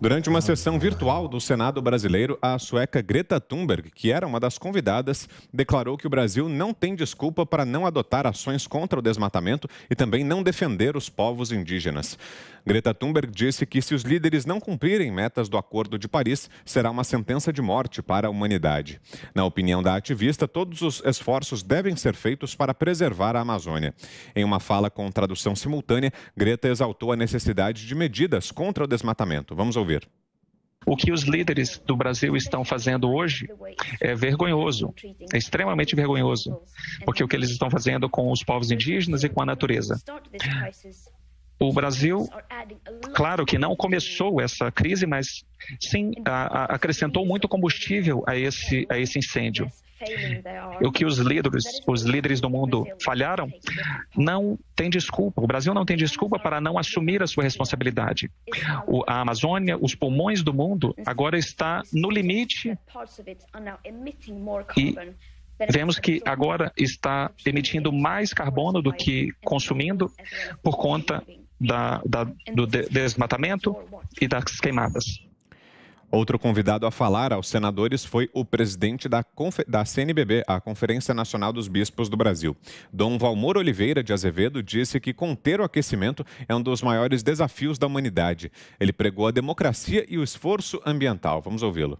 Durante uma sessão virtual do Senado brasileiro, a sueca Greta Thunberg, que era uma das convidadas, declarou que o Brasil não tem desculpa para não adotar ações contra o desmatamento e também não defender os povos indígenas. Greta Thunberg disse que se os líderes não cumprirem metas do Acordo de Paris, será uma sentença de morte para a humanidade. Na opinião da ativista, todos os esforços devem ser feitos para preservar a Amazônia. Em uma fala com tradução simultânea, Greta exaltou a necessidade de medidas contra o desmatamento. Vamos ouvir resolver. O que os líderes do Brasil estão fazendo hoje é vergonhoso, é extremamente vergonhoso, porque o que eles estão fazendo com os povos indígenas e com a natureza. O Brasil, claro que não começou essa crise, mas sim a, a, acrescentou muito combustível a esse, a esse incêndio. O que os líderes, os líderes do mundo falharam, não tem desculpa. O Brasil não tem desculpa para não assumir a sua responsabilidade. O, a Amazônia, os pulmões do mundo, agora está no limite e vemos que agora está emitindo mais carbono do que consumindo por conta da, da, do desmatamento e das queimadas. Outro convidado a falar aos senadores foi o presidente da, da, CNBB, a Conferência Nacional dos Bispos do Brasil. Dom Valmor Oliveira de Azevedo disse que conter o aquecimento é um dos maiores desafios da humanidade. Ele pregou a democracia e o esforço ambiental. Vamos ouvi-lo.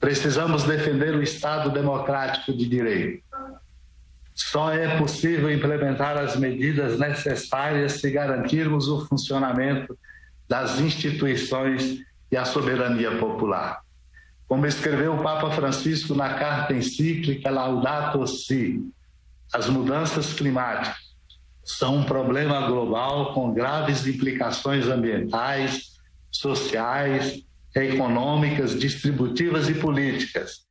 Precisamos defender o Estado democrático de direito. Só é possível implementar as medidas necessárias se garantirmos o funcionamento das instituições e a soberania popular. Como escreveu o Papa Francisco na carta encíclica Laudato Si, as mudanças climáticas são um problema global com graves implicações ambientais, sociais, econômicas, distributivas e políticas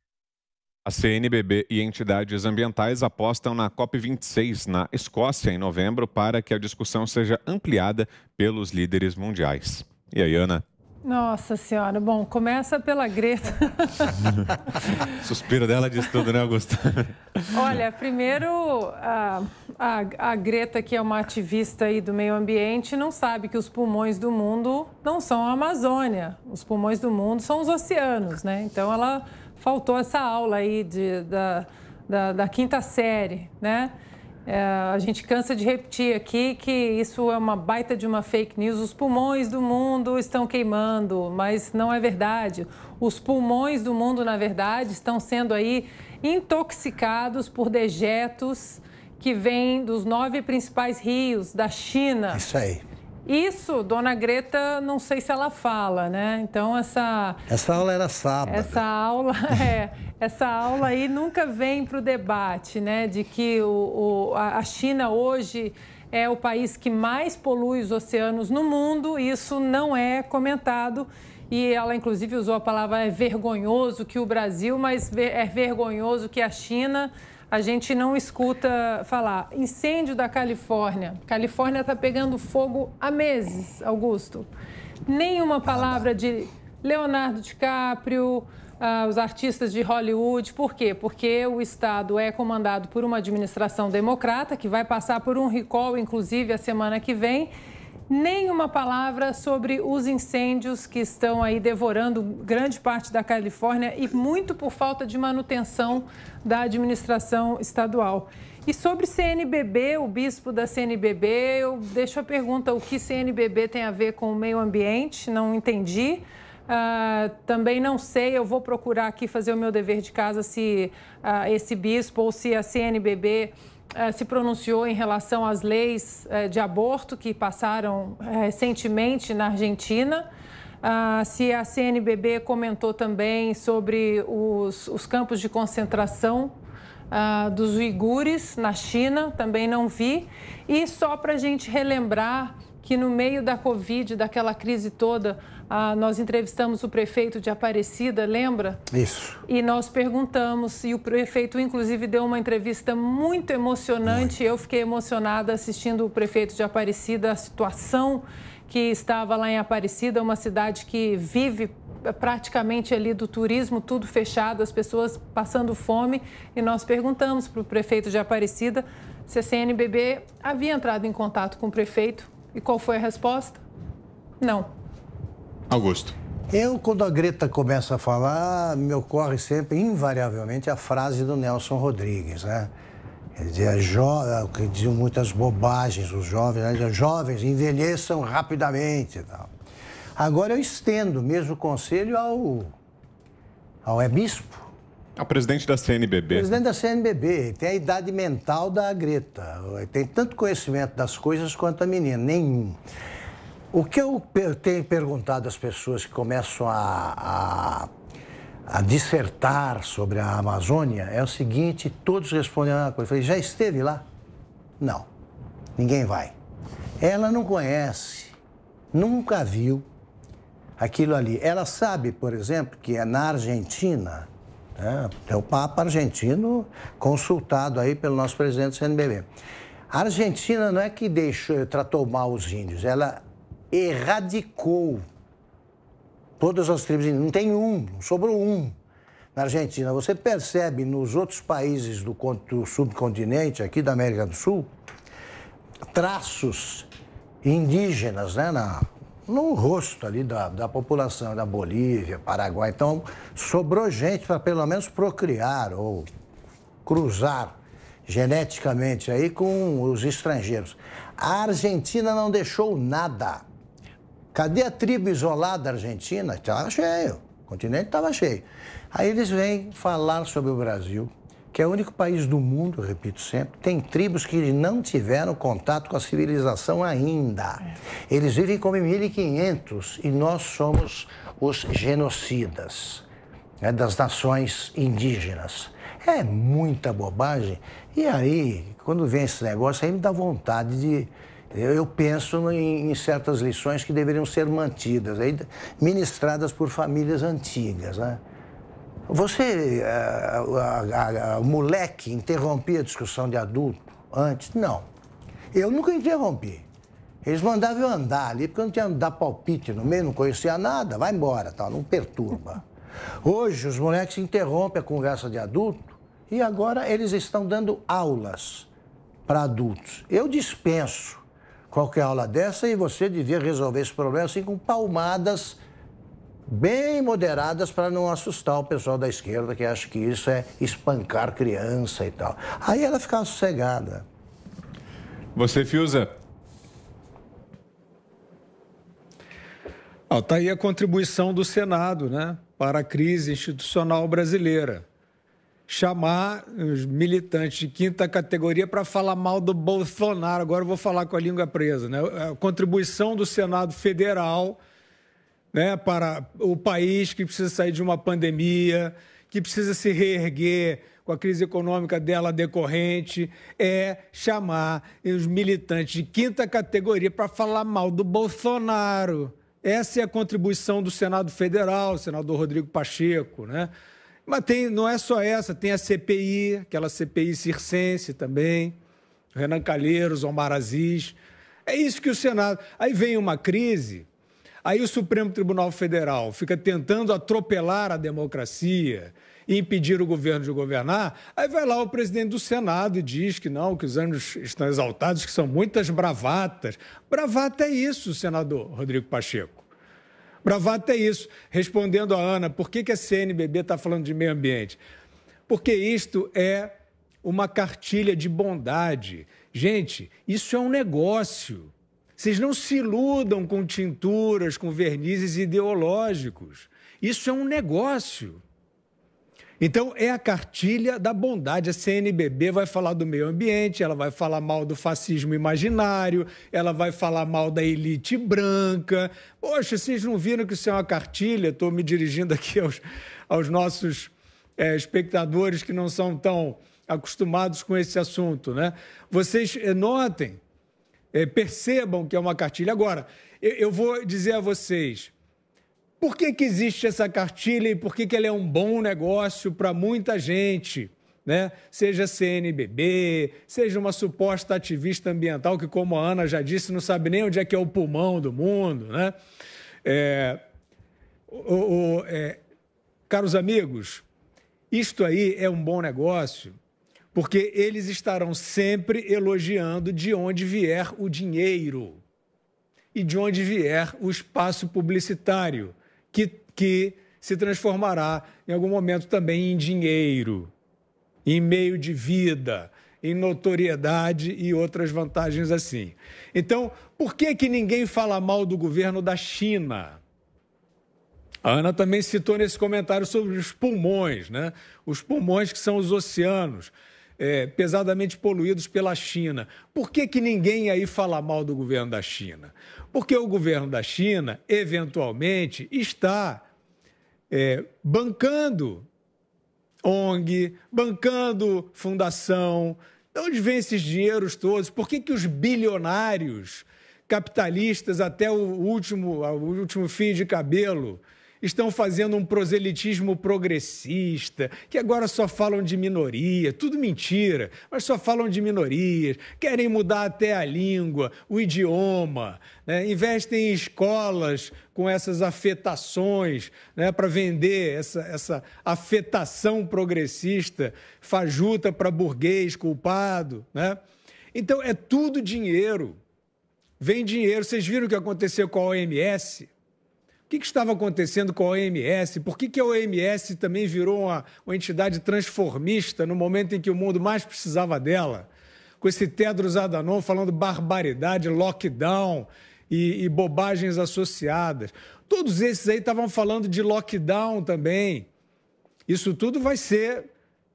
a CNBB e entidades ambientais apostam na COP26 na Escócia em novembro para que a discussão seja ampliada pelos líderes mundiais. E aí, Ana? Nossa Senhora, bom, começa pela Greta. Suspiro dela diz tudo, né, Augusto? Olha, primeiro, a, a, a, Greta, que é uma ativista aí do meio ambiente, não sabe que os pulmões do mundo não são a Amazônia. Os pulmões do mundo são os oceanos, né? Então ela faltou essa aula aí de, da, da, da quinta série, né? É, a gente cansa de repetir aqui que isso é uma baita de uma fake news. Os pulmões do mundo estão queimando, mas não é verdade. Os pulmões do mundo, na verdade, estão sendo aí intoxicados por dejetos que vêm dos nove principais rios da China. Isso aí. Isso, dona Greta, não sei se ela fala, né? Então essa. Essa aula era sábado. Essa aula, é, essa aula aí nunca vem para o debate, né? De que o, o, a China hoje é o país que mais polui os oceanos no mundo, isso não é comentado. E ela, inclusive, usou a palavra é vergonhoso que o Brasil, mas é vergonhoso que a China a gente não escuta falar. Incêndio da Califórnia. Califórnia está pegando fogo há meses, Augusto. Nenhuma palavra de Leonardo DiCaprio, ah, os artistas de Hollywood. Por quê? Porque o Estado é comandado por uma administração democrata, que vai passar por um recall, inclusive, a semana que vem nenhuma palavra sobre os incêndios que estão aí devorando grande parte da Califórnia e muito por falta de manutenção da administração estadual. E sobre CNBB, o bispo da CNBB, eu deixo a pergunta: o que CNBB tem a ver com o meio ambiente? Não entendi. Uh, também não sei, eu vou procurar aqui fazer o meu dever de casa se uh, esse bispo ou se a CNBB eh, se pronunciou em relação às leis eh, de aborto que passaram eh, recentemente na Argentina. Ah, se a CNBB comentou também sobre os, os campos de concentração ah, dos uigures na China, também não vi. E só para a gente relembrar que no meio da Covid, daquela crise toda, ah, nós entrevistamos o prefeito de Aparecida, lembra? Isso. E nós perguntamos, e o prefeito, inclusive, deu uma entrevista muito emocionante. Muito. Eu fiquei emocionada assistindo o prefeito de Aparecida, a situação que estava lá em Aparecida, uma cidade que vive praticamente ali do turismo, tudo fechado, as pessoas passando fome. E nós perguntamos para o prefeito de Aparecida se a CNBB havia entrado em contato com o prefeito e qual foi a resposta? Não. Augusto. Eu, quando a Greta começa a falar, me ocorre sempre, invariavelmente, a frase do Nelson Rodrigues, né? Ele dizia, jo... que diziam muitas bobagens, os jovens, né? dizia, jovens envelheçam rapidamente e tal. Agora eu estendo o mesmo conselho ao, ao é bispo a presidente da CNBB. Presidente da CNBB. Tem a idade mental da Greta. Tem tanto conhecimento das coisas quanto a menina. Nenhum. O que eu tenho perguntado às pessoas que começam a, a, a dissertar sobre a Amazônia é o seguinte: todos respondem a mesma coisa. Eu falei, já esteve lá? Não. Ninguém vai. Ela não conhece, nunca viu aquilo ali. Ela sabe, por exemplo, que é na Argentina é, é, o Papa argentino consultado aí pelo nosso presidente do CNBB. A Argentina não é que deixou, tratou mal os índios, ela erradicou todas as tribos indígenas. Não tem um, não sobrou um na Argentina. Você percebe nos outros países do, do subcontinente, aqui da América do Sul, traços indígenas né, na, no rosto ali da, da população da Bolívia, Paraguai. Então, sobrou gente para pelo menos procriar ou cruzar geneticamente aí com os estrangeiros. A Argentina não deixou nada. Cadê a tribo isolada argentina? Estava cheio. O continente estava cheio. Aí eles vêm falar sobre o Brasil, que é o único país do mundo, repito sempre, tem tribos que não tiveram contato com a civilização ainda. Eles vivem como em 1500 e nós somos os genocidas né, das nações indígenas. É muita bobagem. E aí, quando vem esse negócio, aí me dá vontade de. Eu penso em, em certas lições que deveriam ser mantidas, aí, ministradas por famílias antigas. Né? Você, eh, o moleque, interrompia a discussão de adulto antes? Não. Eu nunca interrompi. Eles mandavam eu andar ali, porque eu não tinha dar palpite no meio, não conhecia nada, vai embora, tal, não perturba. Hoje, os moleques interrompem a conversa de adulto e agora eles estão dando aulas para adultos. Eu dispenso qualquer aula dessa e você devia resolver esse problema assim com palmadas bem moderadas para não assustar o pessoal da esquerda que acha que isso é espancar criança e tal. Aí ela ficava sossegada. Você, Fiuza? Está ah, aí a contribuição do Senado né, para a crise institucional brasileira chamar os militantes de quinta categoria para falar mal do Bolsonaro. Agora eu vou falar com a língua presa, né? A contribuição do Senado Federal né, para o país que precisa sair de uma pandemia, que precisa se reerguer com a crise econômica dela decorrente, é chamar os militantes de quinta categoria para falar mal do Bolsonaro. Essa é a contribuição do Senado Federal, o senador Rodrigo Pacheco, né? Mas tem, não é só essa, tem a CPI, aquela CPI circense também, Renan Calheiros, Omar Aziz. É isso que o Senado. Aí vem uma crise Aí o Supremo Tribunal Federal fica tentando atropelar a democracia e impedir o governo de governar. Aí vai lá o presidente do Senado e diz que não, que os anos estão exaltados, que são muitas bravatas. Bravata é isso, senador Rodrigo Pacheco. Bravata é isso. Respondendo a Ana, por que, que a CNBB está falando de meio ambiente? Porque isto é uma cartilha de bondade. Gente, isso é um negócio. Vocês não se iludam com tinturas, com vernizes ideológicos. Isso é um negócio. Então, é a cartilha da bondade. A CNBB vai falar do meio ambiente, ela vai falar mal do fascismo imaginário, ela vai falar mal da elite branca. Poxa, vocês não viram que isso é uma cartilha? Estou me dirigindo aqui aos, aos nossos é, espectadores que não são tão acostumados com esse assunto. Né? Vocês eh, notem é, percebam que é uma cartilha. Agora, eu, eu vou dizer a vocês. Por que, que existe essa cartilha e por que, que ela é um bom negócio para muita gente? Né? Seja CNBB, seja uma suposta ativista ambiental que, como a Ana já disse, não sabe nem onde é que é o pulmão do mundo, né? É, o, o, é, caros amigos, isto aí é um bom negócio porque eles estarão sempre elogiando de onde vier o dinheiro e de onde vier o espaço publicitário, que, que se transformará em algum momento também em dinheiro, em meio de vida, em notoriedade e outras vantagens assim. Então, por que, que ninguém fala mal do governo da China? A Ana também citou nesse comentário sobre os pulmões, né? Os pulmões que são os oceanos é, pesadamente poluídos pela China. Por que, que ninguém aí fala mal do governo da China? Porque o governo da China, eventualmente, está é, bancando ONG, bancando fundação. De onde vem esses dinheiros todos? Por que, que os bilionários capitalistas até o último, o último fio de cabelo estão fazendo um proselitismo progressista, que agora só falam de minoria, tudo mentira, mas só falam de minorias, querem mudar até a língua, o idioma, né? investem em escolas com essas afetações né? para vender essa, essa afetação progressista, fajuta para burguês culpado. Né? Então é tudo dinheiro. Vem dinheiro. Vocês viram o que aconteceu com a OMS? O que, que, estava acontecendo com a OMS? Por que, que a OMS também virou uma, uma, entidade transformista no momento em que o mundo mais precisava dela? Com esse Tedros Adhanom falando barbaridade, lockdown e, e bobagens associadas. Todos esses aí estavam falando de lockdown também. Isso tudo vai ser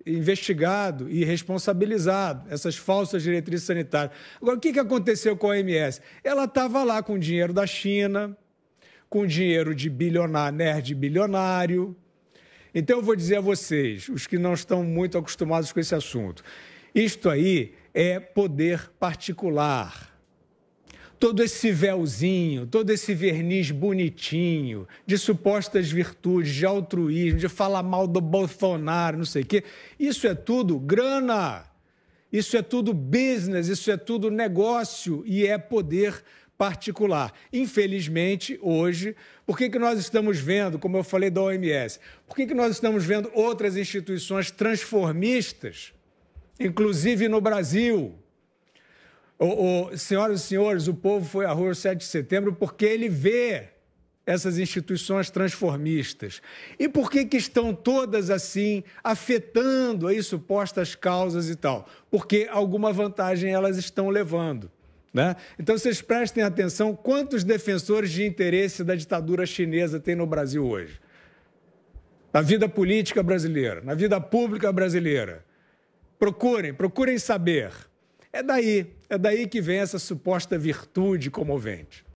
investigado e responsabilizado, essas falsas diretrizes sanitárias. Agora, o que, que aconteceu com a OMS? Ela estava lá com o dinheiro da China com dinheiro de bilionário, nerd bilionário. Então eu vou dizer a vocês, os que não estão muito acostumados com esse assunto, isto aí é poder particular. Todo esse véuzinho, todo esse verniz bonitinho, de supostas virtudes, de altruísmo, de falar mal do Bolsonaro, não sei o quê, isso é tudo grana, isso é tudo business, isso é tudo negócio e é poder particular. Infelizmente, hoje, por que, que nós estamos vendo, como eu falei da OMS, por que, que nós estamos vendo outras instituições transformistas, inclusive no Brasil? O, o, senhoras e senhores, o povo foi à rua 7 de setembro porque ele vê essas instituições transformistas. E por que, que estão todas assim, afetando aí supostas causas e tal? Porque alguma vantagem elas estão levando. Né? Então vocês prestem atenção quantos defensores de interesse da ditadura chinesa tem no Brasil hoje. Na vida política brasileira, na vida pública brasileira. Procurem, procurem saber. É daí, é daí que vem essa suposta virtude comovente.